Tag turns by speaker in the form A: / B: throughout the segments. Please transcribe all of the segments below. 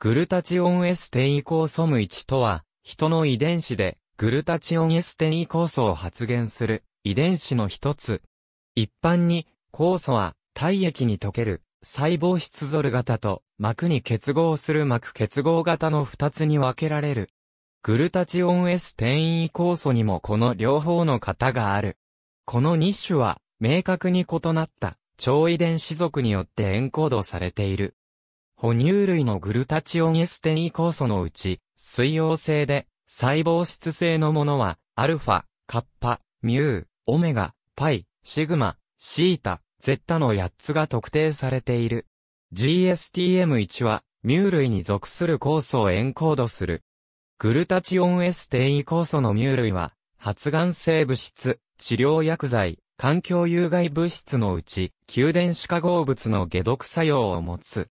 A: グルタチオンエステイ酵素ム1とは、人の遺伝子で、グルタチオンエステイ酵素を発現する遺伝子の一つ。一般に、酵素は体液に溶ける細胞質ゾル型と膜に結合する膜結合型の二つに分けられる。グルタチオンエステイ酵素にもこの両方の型がある。この2種は明確に異なった超遺伝子族によってエンコードされている。哺乳類のグルタチオンエステイ酵素のうち、水溶性で、細胞質性のものは、アルファ、カッパ、ミュー、オメガ、パイ、シグマ、シータ、ゼッタの8つが特定されている。GSTM1 は、ミュー類に属する酵素をエンコードする。グルタチオンエステイン酵素のミュー類は、発がん性物質、治療薬剤、環境有害物質のうち、給電子化合物の解毒作用を持つ。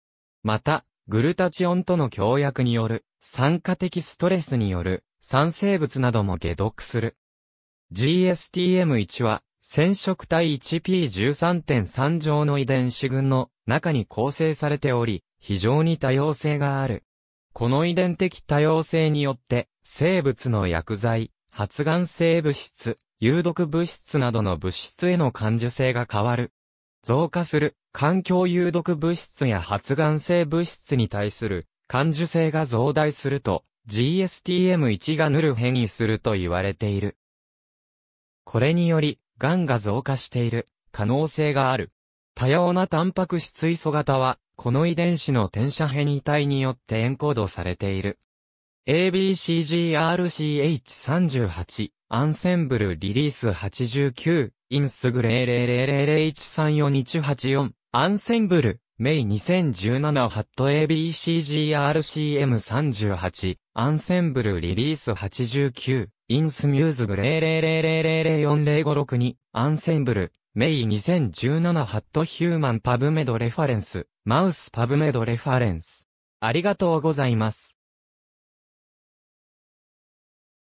A: また、グルタチオンとの協約による、酸化的ストレスによる、酸性物なども解毒する。GSTM1 は、染色体 1P13.3 乗の遺伝子群の中に構成されており、非常に多様性がある。この遺伝的多様性によって、生物の薬剤、発がん性物質、有毒物質などの物質への感受性が変わる。増加する環境有毒物質や発がん性物質に対する感受性が増大すると GSTM1 がヌル変異すると言われている。これにより、癌が増加している可能性がある。多様なタンパク質イソ型は、この遺伝子の転写変異体によってエンコードされている。ABCGRCH38 アンセンブルリリース89インスグレー0 0 0 0 1 3 4 2 8 4アンセンブル、メイ2017ハット ABCGRCM38、アンセンブルリリース89、インスミューズグレー000004056-2、アンセンブル、メイ2017ハットヒューマンパブメドレファレンス、マウスパブメドレファレンス。ありがとうございます。